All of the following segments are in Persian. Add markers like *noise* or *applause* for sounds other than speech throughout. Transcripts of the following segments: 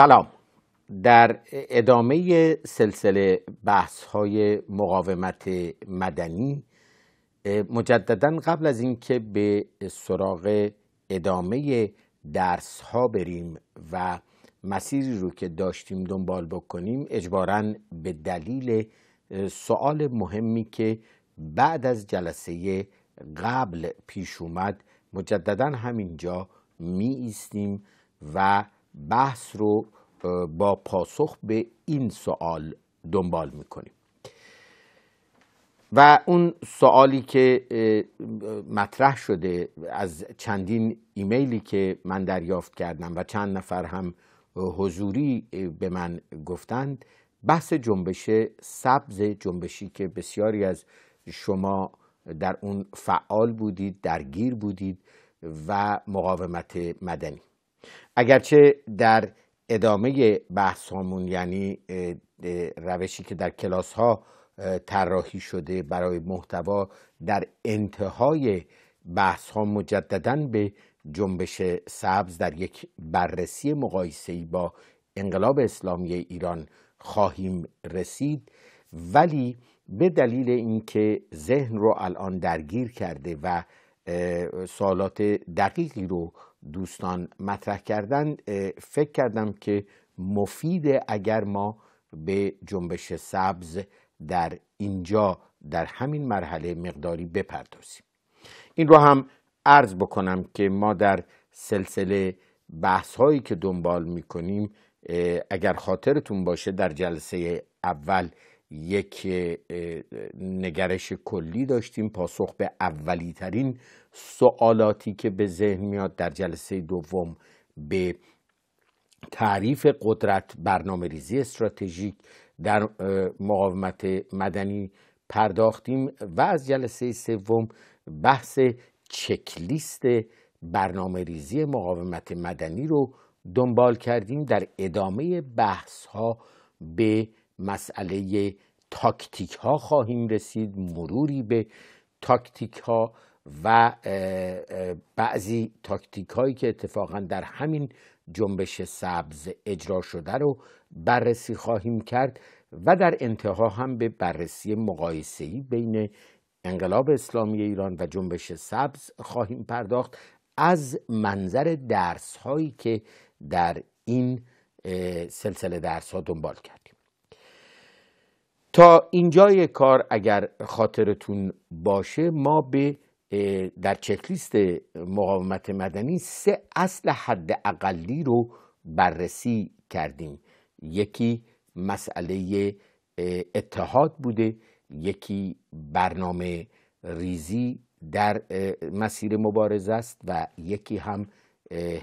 سلام در ادامه سلسله بحث های مقاومت مدنی مجددا قبل از اینکه به سراغ ادامه درس ها بریم و مسیری رو که داشتیم دنبال بکنیم اجبارا به دلیل سوال مهمی که بعد از جلسه قبل پیش اومد مجددا همینجا می ایستیم و بحث رو با پاسخ به این سوال دنبال میکنیم و اون سوالی که مطرح شده از چندین ایمیلی که من دریافت کردم و چند نفر هم حضوری به من گفتند بحث جنبش سبز جنبشی که بسیاری از شما در اون فعال بودید درگیر بودید و مقاومت مدنی اگرچه در ادامه بحث هامون یعنی روشی که در کلاس ها طراحی شده برای محتوا در انتهای بحث ها مجددا به جنبش سبز در یک بررسی مقایسه‌ای با انقلاب اسلامی ایران خواهیم رسید ولی به دلیل اینکه ذهن رو الان درگیر کرده و سوالات دقیقی رو دوستان مطرح کردن فکر کردم که مفید اگر ما به جنبش سبز در اینجا در همین مرحله مقداری بپردازیم این رو هم عرض بکنم که ما در سلسله بحث هایی که دنبال می کنیم اگر خاطرتون باشه در جلسه اول یک نگرش کلی داشتیم پاسخ به اولی ترین سوالاتی که به ذهن میاد در جلسه دوم به تعریف قدرت برنامه ریزی استراتژیک در مقاومت مدنی پرداختیم و از جلسه سوم بحث چکلیست برنامه ریزی مقاومت مدنی رو دنبال کردیم در ادامه بحث ها به مسئله تاکتیک ها خواهیم رسید مروری به تاکتیک ها و بعضی تاکتیک هایی که اتفاقا در همین جنبش سبز اجرا شده رو بررسی خواهیم کرد و در انتها هم به بررسی مقایسه‌ای بین انقلاب اسلامی ایران و جنبش سبز خواهیم پرداخت از منظر درس هایی که در این سلسله درس ها دنبال کرد تا اینجای کار اگر خاطرتون باشه ما به در چکلیست مقاومت مدنی سه اصل حد اقلی رو بررسی کردیم یکی مسئله اتحاد بوده یکی برنامه ریزی در مسیر مبارزه است و یکی هم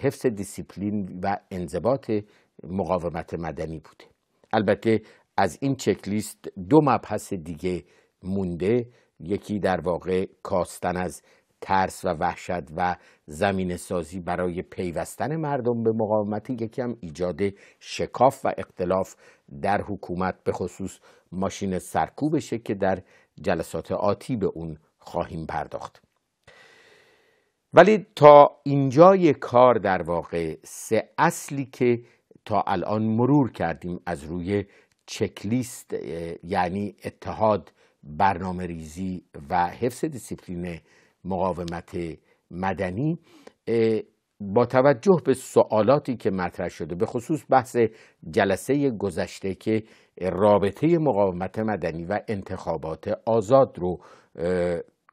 حفظ دیسیپلین و انضباط مقاومت مدنی بوده البته از این چکلیست دو مبحث دیگه مونده یکی در واقع کاستن از ترس و وحشت و زمین سازی برای پیوستن مردم به مقاومت یکی هم ایجاد شکاف و اختلاف در حکومت به خصوص ماشین سرکوبشه که در جلسات آتی به اون خواهیم پرداخت ولی تا اینجای کار در واقع سه اصلی که تا الان مرور کردیم از روی چکلیست یعنی اتحاد برنامه ریزی و حفظ دیسیپلین مقاومت مدنی با توجه به سوالاتی که مطرح شده به خصوص بحث جلسه گذشته که رابطه مقاومت مدنی و انتخابات آزاد رو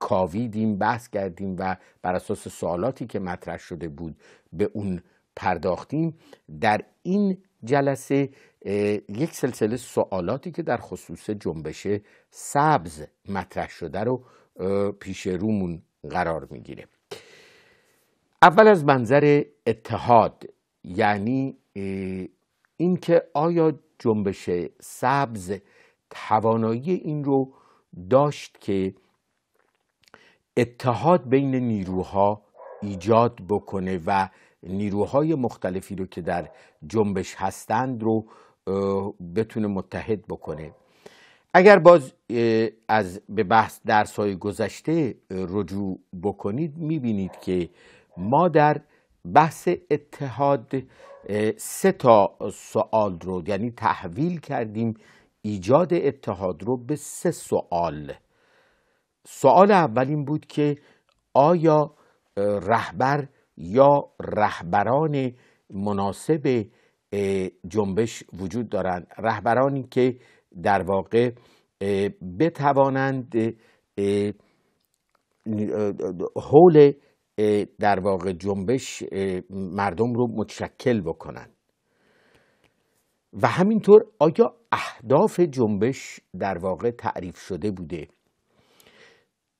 کاویدیم بحث کردیم و بر اساس سوالاتی که مطرح شده بود به اون پرداختیم در این جلسه یک سلسله سوالاتی که در خصوص جنبش سبز مطرح شده رو پیش رومون قرار میگیره اول از منظر اتحاد یعنی اینکه آیا جنبش سبز توانایی این رو داشت که اتحاد بین نیروها ایجاد بکنه و نیروهای مختلفی رو که در جنبش هستند رو بتونه متحد بکنه اگر باز از به بحث درس های گذشته رجوع بکنید میبینید که ما در بحث اتحاد سه تا سوال رو یعنی تحویل کردیم ایجاد اتحاد رو به سه سوال سوال اول این بود که آیا رهبر یا رهبران مناسب جنبش وجود دارند رهبرانی که در واقع بتوانند حول در واقع جنبش مردم رو متشکل بکنند و همینطور آیا اهداف جنبش در واقع تعریف شده بوده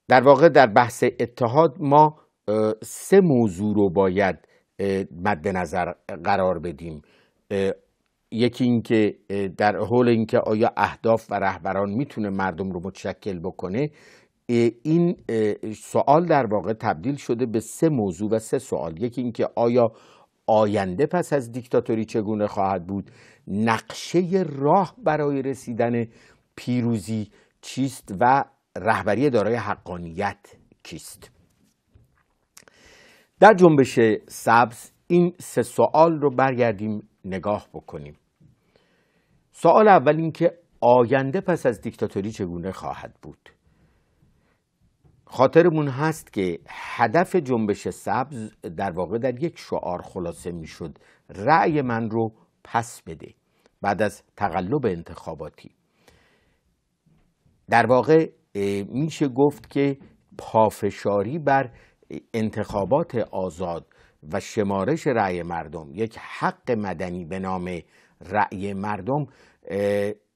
در واقع در بحث اتحاد ما سه موضوع رو باید مد نظر قرار بدیم یکی اینکه در حول اینکه آیا اهداف و رهبران میتونه مردم رو متشکل بکنه این سوال در واقع تبدیل شده به سه موضوع و سه سوال یکی اینکه آیا آینده پس از دیکتاتوری چگونه خواهد بود نقشه راه برای رسیدن پیروزی چیست و رهبری دارای حقانیت کیست در جنبش سبز این سه سوال رو برگردیم نگاه بکنیم سوال اول اینکه آینده پس از دیکتاتوری چگونه خواهد بود خاطرمون هست که هدف جنبش سبز در واقع در یک شعار خلاصه میشد رأی من رو پس بده بعد از تقلب انتخاباتی در واقع میشه گفت که پافشاری بر انتخابات آزاد و شمارش رأی مردم یک حق مدنی به نام رأی مردم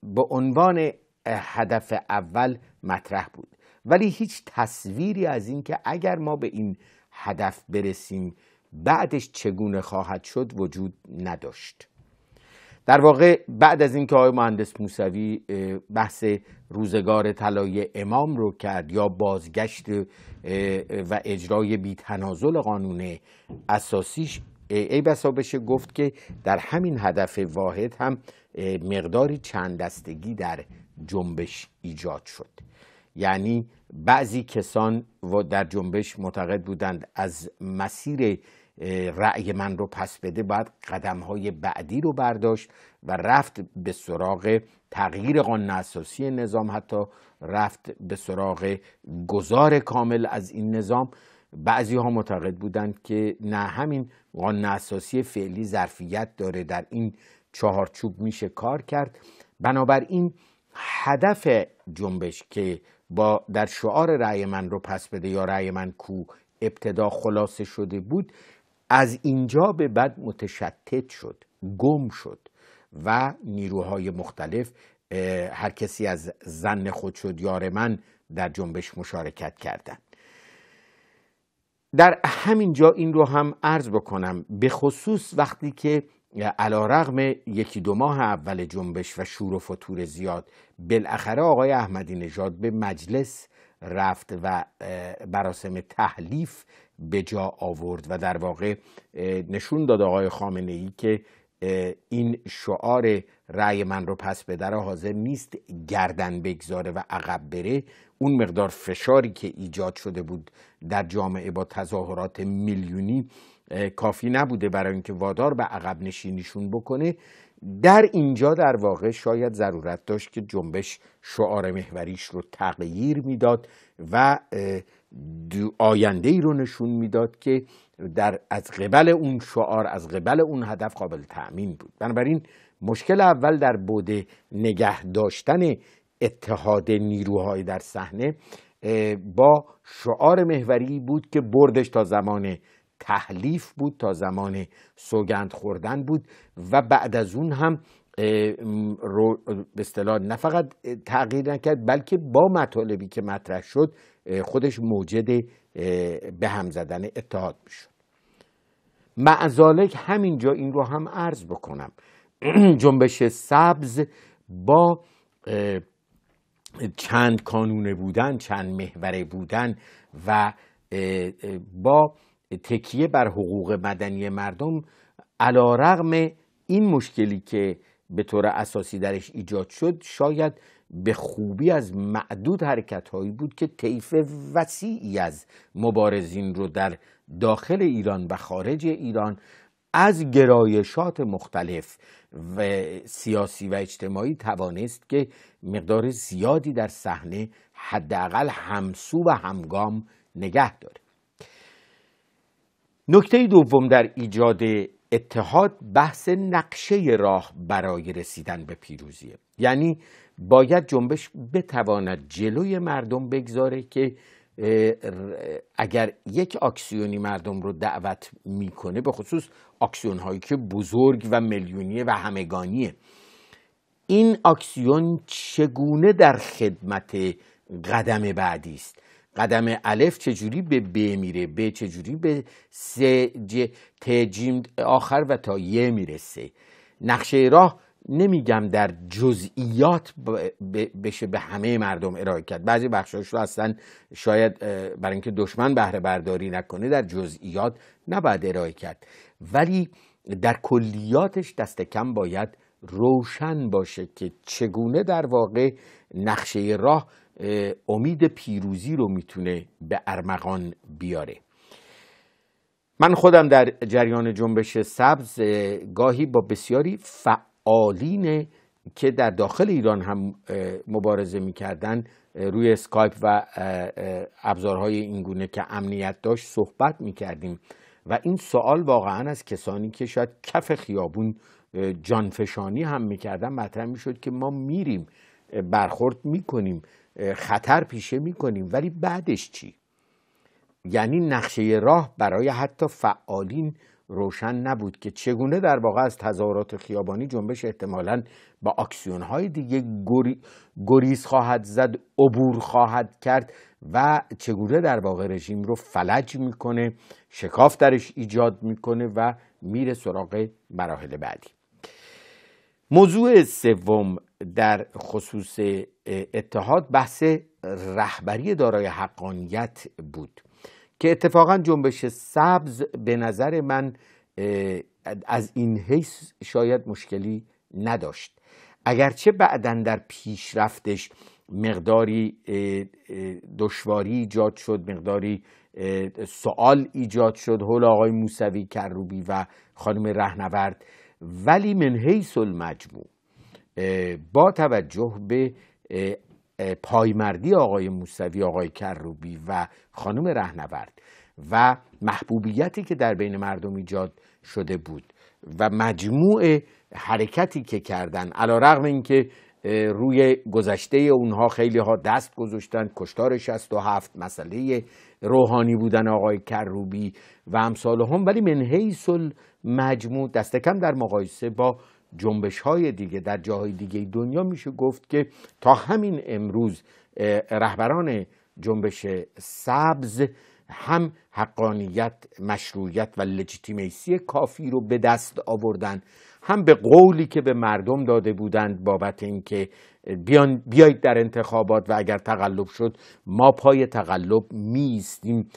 به عنوان هدف اول مطرح بود ولی هیچ تصویری از اینکه اگر ما به این هدف برسیم بعدش چگونه خواهد شد وجود نداشت در واقع بعد از اینکه آقای مهندس موسوی بحث روزگار طلای امام رو کرد یا بازگشت و اجرای بیتنازل قانون اساسیش ای بسا بشه گفت که در همین هدف واحد هم مقداری چند دستگی در جنبش ایجاد شد یعنی بعضی کسان و در جنبش معتقد بودند از مسیر رأی من رو پس بده باید قدم های بعدی رو برداشت و رفت به سراغ تغییر قانون اساسی نظام حتی رفت به سراغ گذار کامل از این نظام بعضی ها معتقد بودند که نه همین قانون اساسی فعلی ظرفیت داره در این چهارچوب میشه کار کرد بنابراین هدف جنبش که با در شعار رأی من رو پس بده یا رأی من کو ابتدا خلاصه شده بود از اینجا به بعد متشتت شد گم شد و نیروهای مختلف هر کسی از زن خود شد یار من در جنبش مشارکت کردند در همین جا این رو هم عرض بکنم به خصوص وقتی که علا رغم یکی دو ماه اول جنبش و شور و فتور زیاد بالاخره آقای احمدی نژاد به مجلس رفت و مراسم تحلیف به جا آورد و در واقع نشون داد آقای خامنه ای که این شعار رأی من رو پس به در حاضر نیست گردن بگذاره و عقب بره اون مقدار فشاری که ایجاد شده بود در جامعه با تظاهرات میلیونی کافی نبوده برای اینکه وادار به عقب نشینیشون بکنه در اینجا در واقع شاید ضرورت داشت که جنبش شعار محوریش رو تغییر میداد و دو آینده ای رو نشون میداد که در از قبل اون شعار از قبل اون هدف قابل تأمین بود بنابراین مشکل اول در بوده نگه داشتن اتحاد نیروهای در صحنه با شعار محوری بود که بردش تا زمان تحلیف بود تا زمان سوگند خوردن بود و بعد از اون هم رو به اصطلاح نه فقط تغییر نکرد بلکه با مطالبی که مطرح شد خودش موجد به هم زدن اتحاد میشد معزالک همینجا این رو هم عرض بکنم *clears throat* جنبش سبز با چند کانونه بودن چند محوره بودن و با تکیه بر حقوق مدنی مردم علا رغم این مشکلی که به طور اساسی درش ایجاد شد شاید به خوبی از معدود حرکت هایی بود که طیف وسیعی از مبارزین رو در داخل ایران و خارج ایران از گرایشات مختلف و سیاسی و اجتماعی توانست که مقدار زیادی در صحنه حداقل همسو و همگام نگه داره نکته دوم در ایجاد اتحاد بحث نقشه راه برای رسیدن به پیروزیه یعنی باید جنبش بتواند جلوی مردم بگذاره که اگر یک آکسیونی مردم رو دعوت میکنه به خصوص آکسیون هایی که بزرگ و میلیونیه و همگانیه این آکسیون چگونه در خدمت قدم بعدی است قدم الف چجوری به ب میره ب چجوری به س ج ت آخر و تا ی میرسه نقشه راه نمیگم در جزئیات بشه به همه مردم ارائه کرد بعضی بخشاش رو اصلا شاید برای اینکه دشمن بهره برداری نکنه در جزئیات نباید ارائه کرد ولی در کلیاتش دست کم باید روشن باشه که چگونه در واقع نقشه راه امید پیروزی رو میتونه به ارمغان بیاره من خودم در جریان جنبش سبز گاهی با بسیاری فعالین که در داخل ایران هم مبارزه میکردن روی اسکایپ و ابزارهای اینگونه که امنیت داشت صحبت میکردیم و این سوال واقعا از کسانی که شاید کف خیابون جانفشانی هم میکردن مطرح میشد که ما میریم برخورد میکنیم خطر پیشه میکنیم ولی بعدش چی یعنی نقشه راه برای حتی فعالین روشن نبود که چگونه در واقع از تظاهرات خیابانی جنبش احتمالا با اکسیون های دیگه گریز خواهد زد عبور خواهد کرد و چگونه در واقع رژیم رو فلج میکنه شکاف درش ایجاد میکنه و میره سراغ مراحل بعدی موضوع سوم در خصوص اتحاد بحث رهبری دارای حقانیت بود که اتفاقا جنبش سبز به نظر من از این حیث شاید مشکلی نداشت اگرچه بعدا در پیشرفتش مقداری دشواری ایجاد شد مقداری سوال ایجاد شد حول آقای موسوی کروبی و خانم رهنورد ولی من حیث المجموع با توجه به پایمردی آقای موسوی آقای کروبی و خانم رهنورد و محبوبیتی که در بین مردم ایجاد شده بود و مجموع حرکتی که کردن علا رغم اینکه روی گذشته اونها خیلی ها دست گذاشتن کشتار 67 مسئله روحانی بودن آقای کروبی و امثال هم ولی من حیث مجموع دست کم در مقایسه با جنبش های دیگه در جاهای دیگه دنیا میشه گفت که تا همین امروز رهبران جنبش سبز هم حقانیت مشروعیت و لجیتیمیسی کافی رو به دست آوردن هم به قولی که به مردم داده بودند بابت اینکه بیایید در انتخابات و اگر تقلب شد ما پای تقلب میستیم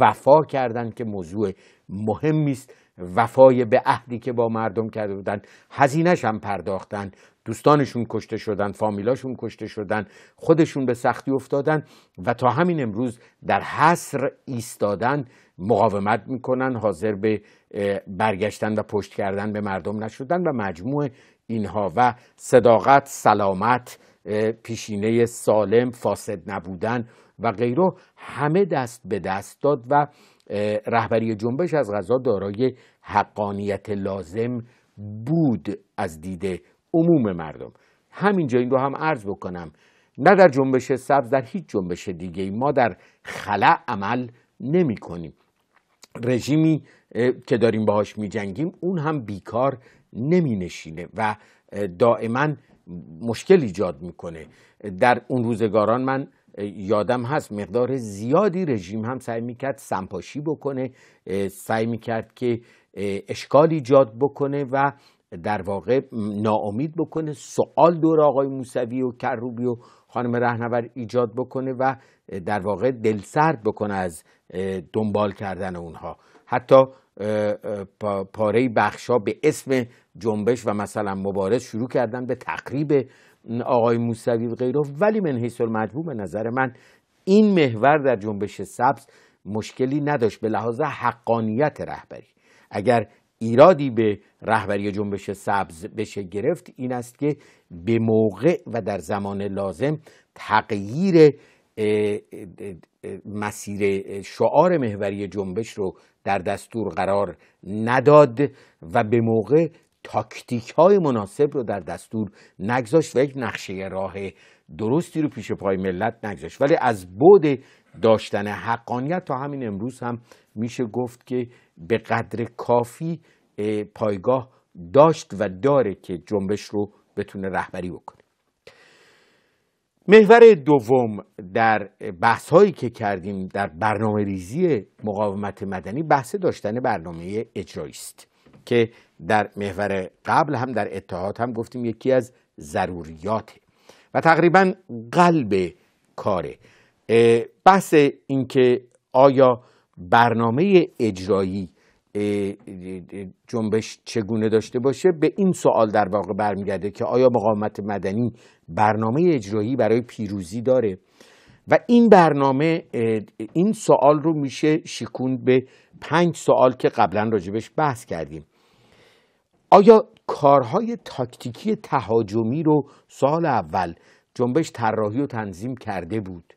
وفا کردند که موضوع مهمی است وفای به عهدی که با مردم کرده بودن هزینهش هم پرداختن دوستانشون کشته شدن فامیلاشون کشته شدن خودشون به سختی افتادن و تا همین امروز در حصر ایستادن مقاومت میکنن حاضر به برگشتن و پشت کردن به مردم نشدن و مجموع اینها و صداقت سلامت پیشینه سالم فاسد نبودن و غیره همه دست به دست داد و رهبری جنبش از غذا دارای حقانیت لازم بود از دید عموم مردم همینجا این رو هم عرض بکنم نه در جنبش سبز در هیچ جنبش دیگه ما در خلع عمل نمی کنیم رژیمی که داریم باهاش می جنگیم اون هم بیکار نمی نشینه و دائما مشکل ایجاد میکنه در اون روزگاران من یادم هست مقدار زیادی رژیم هم سعی میکرد سمپاشی بکنه سعی میکرد که اشکال ایجاد بکنه و در واقع ناامید بکنه سوال دور آقای موسوی و کروبی و خانم رهنور ایجاد بکنه و در واقع دلسرد بکنه از دنبال کردن اونها حتی پاره بخشا به اسم جنبش و مثلا مبارز شروع کردن به تقریب آقای موسوی و غیره ولی من حیث مجبور به نظر من این محور در جنبش سبز مشکلی نداشت به لحاظ حقانیت رهبری اگر ایرادی به رهبری جنبش سبز بشه گرفت این است که به موقع و در زمان لازم تغییر مسیر شعار محوری جنبش رو در دستور قرار نداد و به موقع تاکتیک های مناسب رو در دستور نگذاشت و یک نقشه راه درستی رو پیش پای ملت نگذاشت ولی از بود داشتن حقانیت تا همین امروز هم میشه گفت که به قدر کافی پایگاه داشت و داره که جنبش رو بتونه رهبری بکنه محور دوم در بحث هایی که کردیم در برنامه ریزی مقاومت مدنی بحث داشتن برنامه اجرایی است که در محور قبل هم در اتحاد هم گفتیم یکی از ضروریاته و تقریبا قلب کاره بحث اینکه آیا برنامه اجرایی جنبش چگونه داشته باشه به این سوال در واقع برمیگرده که آیا مقاومت مدنی برنامه اجرایی برای پیروزی داره و این برنامه این سوال رو میشه شیکون به پنج سوال که قبلا راجبش بحث کردیم آیا کارهای تاکتیکی تهاجمی رو سال اول جنبش طراحی و تنظیم کرده بود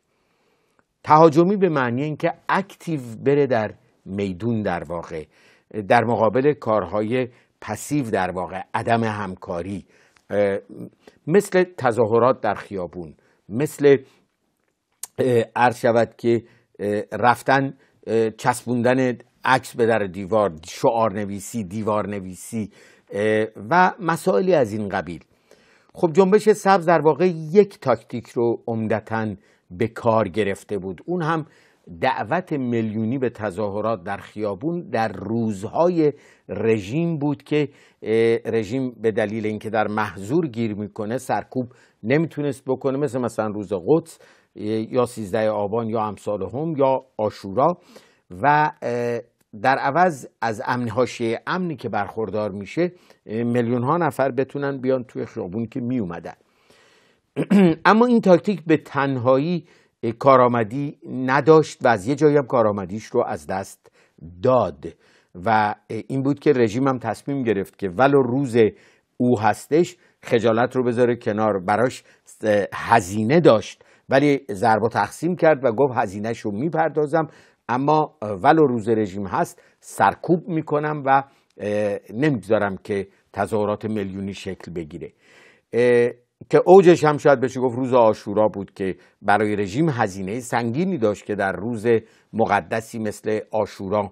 تهاجمی به معنی اینکه اکتیو بره در میدون در واقع در مقابل کارهای پسیو در واقع عدم همکاری مثل تظاهرات در خیابون مثل عرض شود که رفتن چسبوندن عکس به در دیوار شعار نویسی دیوار نویسی و مسائلی از این قبیل خب جنبش سبز در واقع یک تاکتیک رو عمدتا به کار گرفته بود اون هم دعوت میلیونی به تظاهرات در خیابون در روزهای رژیم بود که رژیم به دلیل اینکه در محضور گیر میکنه سرکوب نمیتونست بکنه مثل مثلا روز قدس یا سیزده آبان یا امثال هم یا آشورا و در عوض از امن امنی که برخوردار میشه میلیون ها نفر بتونن بیان توی خیابون که می اومدن *clears throat* اما این تاکتیک به تنهایی کارآمدی نداشت و از یه جایی هم کارآمدیش رو از دست داد و این بود که رژیم هم تصمیم گرفت که ولو روز او هستش خجالت رو بذاره کنار براش هزینه داشت ولی ضرب و تقسیم کرد و گفت هزینهش رو میپردازم اما ولو روز رژیم هست سرکوب میکنم و نمیگذارم که تظاهرات میلیونی شکل بگیره که اوجش هم شاید بشه گفت روز آشورا بود که برای رژیم هزینه سنگینی داشت که در روز مقدسی مثل آشورا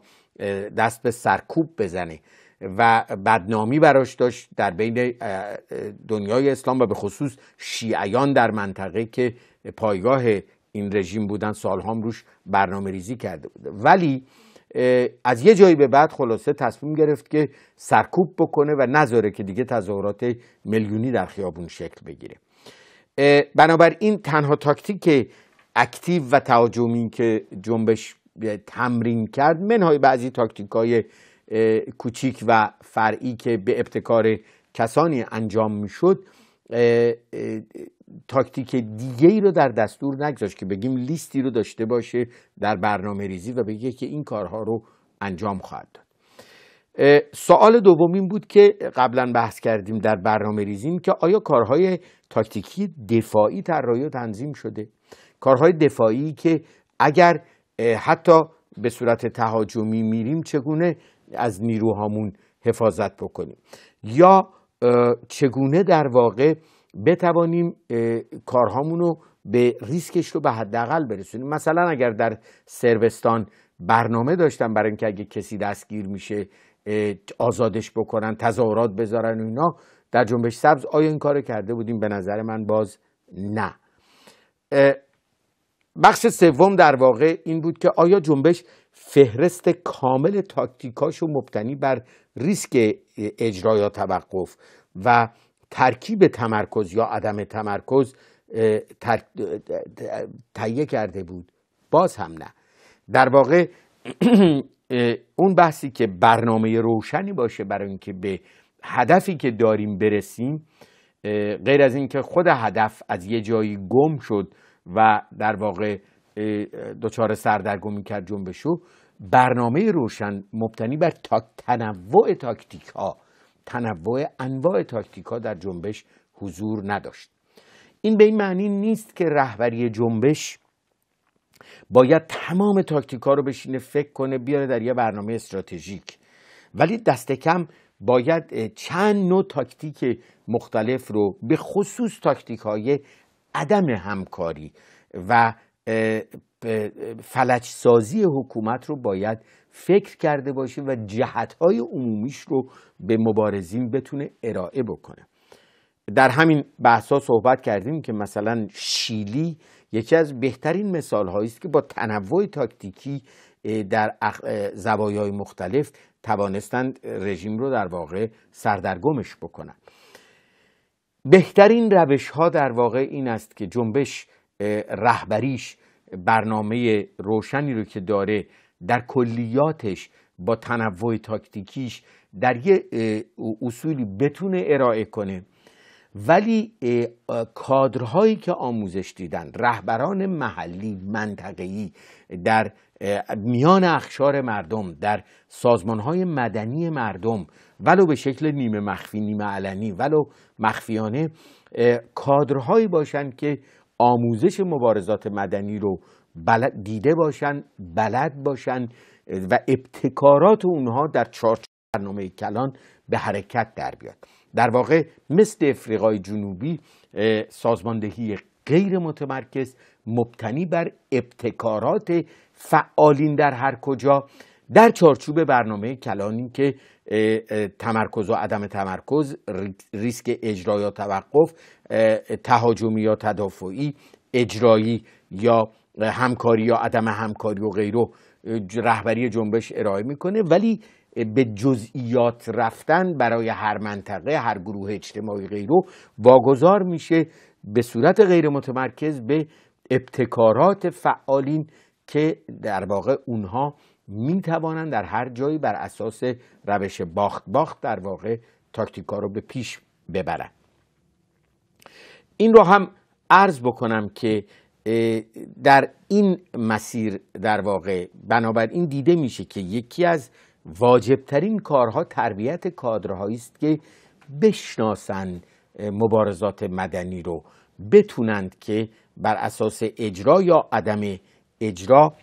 دست به سرکوب بزنه و بدنامی براش داشت در بین دنیای اسلام و به خصوص شیعیان در منطقه که پایگاه این رژیم بودن سالهام روش برنامه ریزی کرده بوده ولی از یه جایی به بعد خلاصه تصمیم گرفت که سرکوب بکنه و نذاره که دیگه تظاهرات میلیونی در خیابون شکل بگیره بنابراین تنها تاکتیک اکتیو و تهاجمی که جنبش تمرین کرد منهای بعضی تاکتیک های کوچیک و فرعی که به ابتکار کسانی انجام میشد تاکتیک دیگه ای رو در دستور نگذاشت که بگیم لیستی رو داشته باشه در برنامه ریزی و بگه که این کارها رو انجام خواهد داد سوال دوم این بود که قبلا بحث کردیم در برنامه ریزیم که آیا کارهای تاکتیکی دفاعی طراحی و تنظیم شده کارهای دفاعی که اگر حتی به صورت تهاجمی میریم چگونه از نیروهامون حفاظت بکنیم یا چگونه در واقع بتوانیم کارهامون رو به ریسکش رو به حداقل برسونیم مثلا اگر در سروستان برنامه داشتن برای اینکه اگه کسی دستگیر میشه آزادش بکنن تظاهرات بذارن و اینا در جنبش سبز آیا این کار کرده بودیم به نظر من باز نه بخش سوم در واقع این بود که آیا جنبش فهرست کامل تاکتیکاشو مبتنی بر ریسک اجرا یا توقف و ترکیب تمرکز یا عدم تمرکز تهیه کرده بود باز هم نه در واقع *clears throat* اون بحثی که برنامه روشنی باشه برای اینکه به هدفی که داریم برسیم غیر از اینکه خود هدف از یه جایی گم شد و در واقع دچار سردرگمی کرد جنبشو برنامه روشن مبتنی بر تا تنوع تاکتیک ها تنوع انواع تاکتیک ها در جنبش حضور نداشت این به این معنی نیست که رهبری جنبش باید تمام تاکتیک ها رو بشینه فکر کنه بیاره در یه برنامه استراتژیک ولی دست کم باید چند نوع تاکتیک مختلف رو به خصوص تاکتیک های عدم همکاری و فلج سازی حکومت رو باید فکر کرده باشه و جهتهای عمومیش رو به مبارزین بتونه ارائه بکنه در همین بحثا صحبت کردیم که مثلا شیلی یکی از بهترین مثال است که با تنوع تاکتیکی در اخ... زوایای مختلف توانستند رژیم رو در واقع سردرگمش بکنن بهترین روش ها در واقع این است که جنبش رهبریش برنامه روشنی رو که داره در کلیاتش با تنوع تاکتیکیش در یه اصولی بتونه ارائه کنه ولی کادرهایی که آموزش دیدن رهبران محلی منطقه‌ای در میان اخشار مردم در سازمانهای مدنی مردم ولو به شکل نیمه مخفی نیمه علنی ولو مخفیانه کادرهایی باشند که آموزش مبارزات مدنی رو بلد دیده باشند، بلد باشن و ابتکارات اونها در چارچوب برنامه کلان به حرکت در بیاد در واقع مثل افریقای جنوبی سازماندهی غیر متمرکز مبتنی بر ابتکارات فعالین در هر کجا در چارچوب برنامه کلانی که تمرکز و عدم تمرکز ریسک اجرا یا توقف تهاجمی یا تدافعی اجرایی یا همکاری یا عدم همکاری و غیره رهبری جنبش ارائه میکنه ولی به جزئیات رفتن برای هر منطقه هر گروه اجتماعی غیره واگذار میشه به صورت غیر متمرکز به ابتکارات فعالین که در واقع اونها می توانند در هر جایی بر اساس روش باخت باخت در واقع تاکتیکا رو به پیش ببرند این رو هم عرض بکنم که در این مسیر در واقع بنابراین دیده میشه که یکی از واجبترین کارها تربیت کادرهایی است که بشناسند مبارزات مدنی رو بتونند که بر اساس اجرا یا عدم اجرا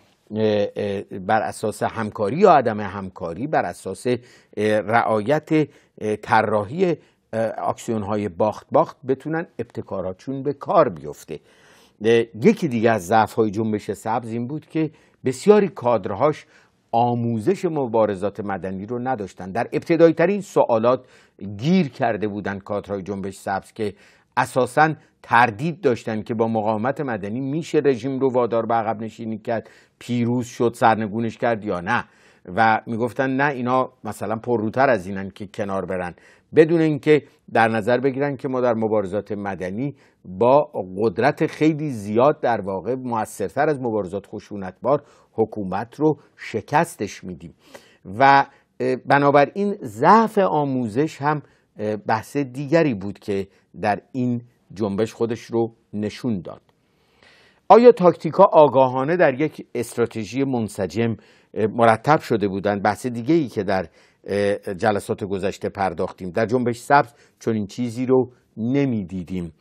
بر اساس همکاری یا عدم همکاری بر اساس رعایت طراحی اکسیون های باخت باخت بتونن ابتکاراتشون به کار بیفته یکی دیگه از ضعف های جنبش سبز این بود که بسیاری کادرهاش آموزش مبارزات مدنی رو نداشتن در ابتدایی ترین سوالات گیر کرده بودن کادرهای جنبش سبز که اساسا تردید داشتن که با مقاومت مدنی میشه رژیم رو وادار به عقب نشینی کرد پیروز شد سرنگونش کرد یا نه و میگفتن نه اینا مثلا پرروتر از اینن که کنار برن بدون اینکه در نظر بگیرن که ما در مبارزات مدنی با قدرت خیلی زیاد در واقع موثرتر از مبارزات خشونتبار حکومت رو شکستش میدیم و بنابراین ضعف آموزش هم بحث دیگری بود که در این جنبش خودش رو نشون داد آیا تاکتیکا آگاهانه در یک استراتژی منسجم مرتب شده بودند بحث دیگه ای که در جلسات گذشته پرداختیم در جنبش سبز چون این چیزی رو نمیدیدیم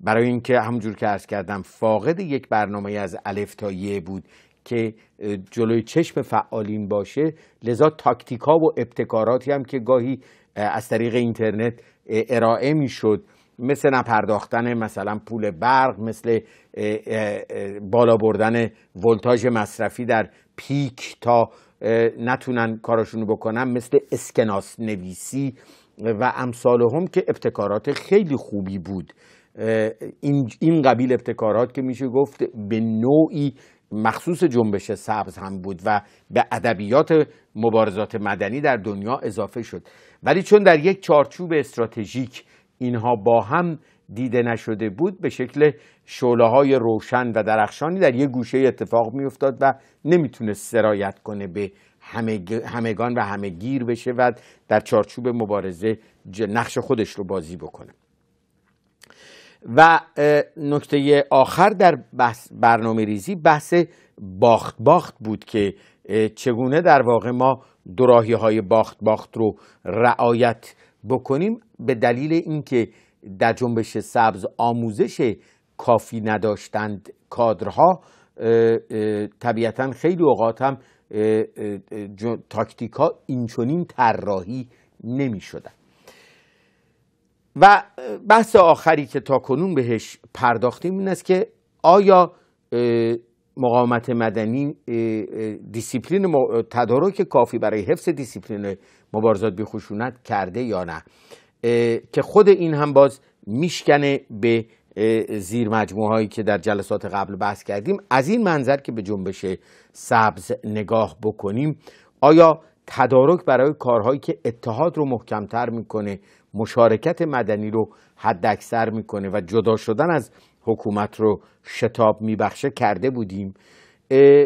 برای اینکه همونجور که عرض کردم فاقد یک برنامه از الف تا یه بود که جلوی چشم فعالین باشه لذا تاکتیکا و ابتکاراتی هم که گاهی از طریق اینترنت ارائه میشد مثل نپرداختن مثلا پول برق مثل بالا بردن ولتاژ مصرفی در پیک تا نتونن کارشونو بکنن مثل اسکناس نویسی و امثال هم که ابتکارات خیلی خوبی بود این, این قبیل ابتکارات که میشه گفت به نوعی مخصوص جنبش سبز هم بود و به ادبیات مبارزات مدنی در دنیا اضافه شد ولی چون در یک چارچوب استراتژیک اینها با هم دیده نشده بود به شکل شعله های روشن و درخشانی در یک گوشه اتفاق میافتاد و نمیتونست سرایت کنه به همگان و گیر بشه و در چارچوب مبارزه نقش خودش رو بازی بکنه و نکته آخر در بحث برنامه ریزی بحث باخت باخت بود که چگونه در واقع ما دراهی های باخت باخت رو رعایت بکنیم به دلیل اینکه در جنبش سبز آموزش کافی نداشتند کادرها طبیعتا خیلی اوقات هم تاکتیک ها اینچنین طراحی نمی شدن. و بحث آخری که تا کنون بهش پرداختیم این است که آیا مقاومت مدنی دیسیپلین تدارک کافی برای حفظ دیسیپلین مبارزات بی خشونت کرده یا نه که خود این هم باز میشکنه به زیر مجموعه هایی که در جلسات قبل بحث کردیم از این منظر که به جنبش سبز نگاه بکنیم آیا تدارک برای کارهایی که اتحاد رو محکمتر میکنه مشارکت مدنی رو حد اکثر میکنه و جدا شدن از حکومت رو شتاب میبخشه کرده بودیم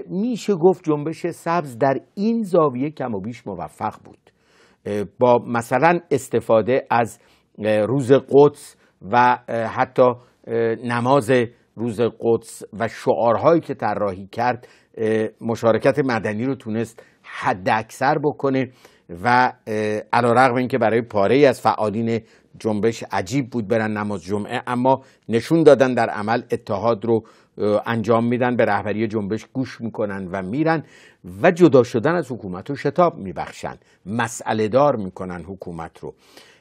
میشه گفت جنبش سبز در این زاویه کم و بیش موفق بود با مثلا استفاده از روز قدس و حتی نماز روز قدس و شعارهایی که طراحی کرد مشارکت مدنی رو تونست حد اکثر بکنه و علا رقم این که برای پاره از فعالین جنبش عجیب بود برن نماز جمعه اما نشون دادن در عمل اتحاد رو انجام میدن به رهبری جنبش گوش میکنن و میرن و جدا شدن از حکومت رو شتاب میبخشن مسئله دار میکنن حکومت رو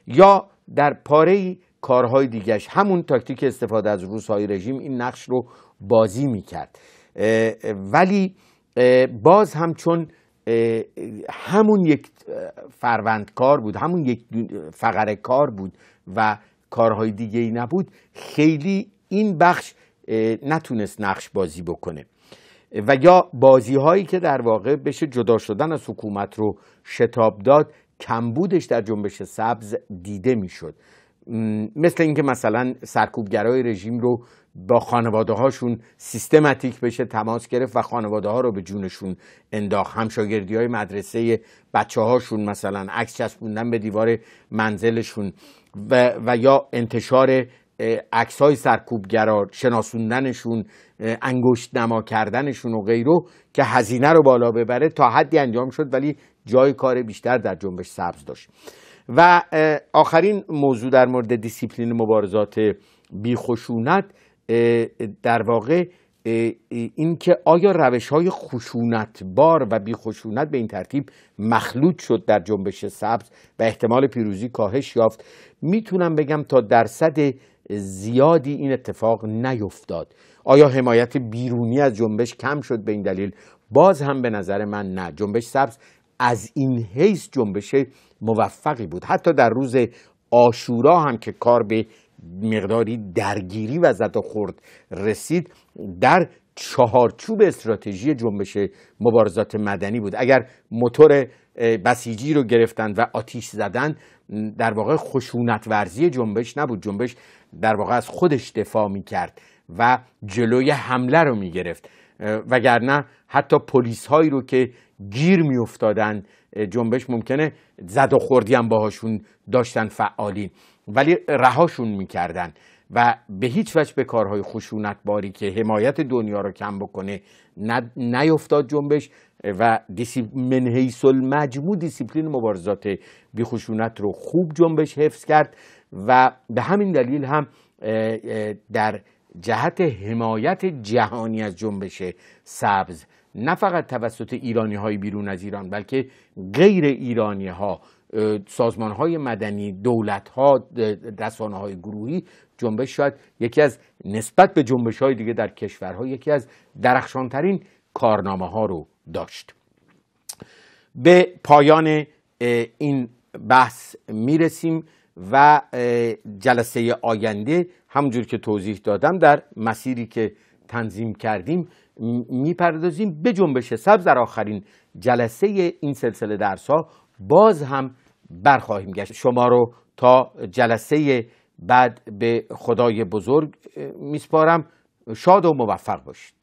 یا در پاره کارهای دیگش همون تاکتیک استفاده از روزهای رژیم این نقش رو بازی میکرد ولی باز هم چون همون یک فروند کار بود همون یک فقره کار بود و کارهای دیگه ای نبود خیلی این بخش نتونست نقش بازی بکنه و یا بازی هایی که در واقع بشه جدا شدن از حکومت رو شتاب داد کمبودش در جنبش سبز دیده میشد مثل اینکه مثلا سرکوبگرای رژیم رو با خانواده هاشون سیستماتیک بشه تماس گرفت و خانواده ها رو به جونشون انداخت همشاگردی های مدرسه بچه هاشون مثلا عکس چسبوندن به دیوار منزلشون و, و یا انتشار عکس های سرکوبگرا شناسوندنشون انگشت نما کردنشون و غیره که هزینه رو بالا ببره تا حدی انجام شد ولی جای کار بیشتر در جنبش سبز داشت و آخرین موضوع در مورد دیسیپلین مبارزات بیخشونت در واقع اینکه آیا روش های بار و خشونت به این ترتیب مخلوط شد در جنبش سبز و احتمال پیروزی کاهش یافت میتونم بگم تا درصد زیادی این اتفاق نیفتاد آیا حمایت بیرونی از جنبش کم شد به این دلیل باز هم به نظر من نه جنبش سبز از این حیث جنبش موفقی بود حتی در روز آشورا هم که کار به مقداری درگیری و زد و خورد رسید در چهارچوب استراتژی جنبش مبارزات مدنی بود اگر موتور بسیجی رو گرفتند و آتیش زدن در واقع خشونت ورزی جنبش نبود جنبش در واقع از خودش دفاع می کرد و جلوی حمله رو می گرفت وگرنه حتی پلیس هایی رو که گیر می افتادن جنبش ممکنه زد و خوردی هم باهاشون داشتن فعالین ولی رهاشون میکردن و به هیچ وجه به کارهای خشونتباری که حمایت دنیا رو کم بکنه نیفتاد جنبش و منحیسل المجموع دیسیپلین مبارزات بیخشونت رو خوب جنبش حفظ کرد و به همین دلیل هم در جهت حمایت جهانی از جنبش سبز نه فقط توسط ایرانی های بیرون از ایران بلکه غیر ایرانی ها سازمان های مدنی دولت ها رسانه های گروهی جنبش شاید یکی از نسبت به جنبش های دیگه در کشورها یکی از درخشانترین کارنامه ها رو داشت به پایان این بحث میرسیم و جلسه آینده همونجور که توضیح دادم در مسیری که تنظیم کردیم میپردازیم به جنبش سبز در آخرین جلسه این سلسله درس ها باز هم برخواهیم گشت شما رو تا جلسه بعد به خدای بزرگ میسپارم شاد و موفق باشید